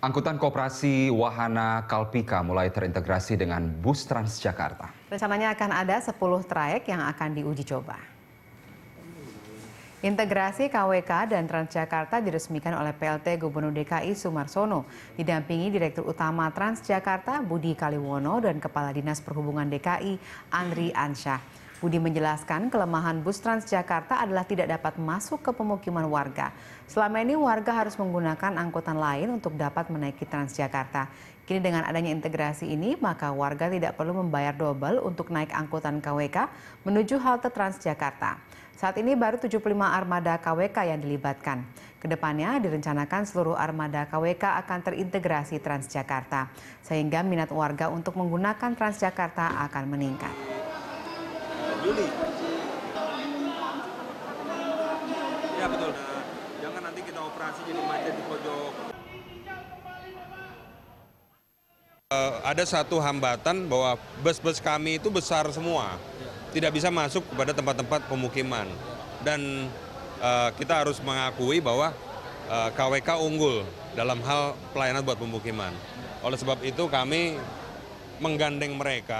Angkutan Koperasi Wahana Kalpika mulai terintegrasi dengan bus Transjakarta. Rencananya akan ada 10 trayek yang akan diuji coba. Integrasi KWK dan Transjakarta diresmikan oleh PLT Gubernur DKI Sumarsono, didampingi Direktur Utama Transjakarta Budi Kaliwono dan Kepala Dinas Perhubungan DKI Andri Ansyah. Budi menjelaskan kelemahan bus Transjakarta adalah tidak dapat masuk ke pemukiman warga. Selama ini warga harus menggunakan angkutan lain untuk dapat menaiki Transjakarta. Kini dengan adanya integrasi ini, maka warga tidak perlu membayar double untuk naik angkutan KWK menuju halte Transjakarta. Saat ini baru 75 armada KWK yang dilibatkan. Kedepannya direncanakan seluruh armada KWK akan terintegrasi Transjakarta, sehingga minat warga untuk menggunakan Transjakarta akan meningkat peduli ya betul jangan nanti kita operasi jadi macet di pojok uh, ada satu hambatan bahwa bus-bus kami itu besar semua tidak bisa masuk kepada tempat-tempat pemukiman dan uh, kita harus mengakui bahwa uh, eh, KWK unggul dalam hal pelayanan buat pemukiman oleh sebab itu kami menggandeng mereka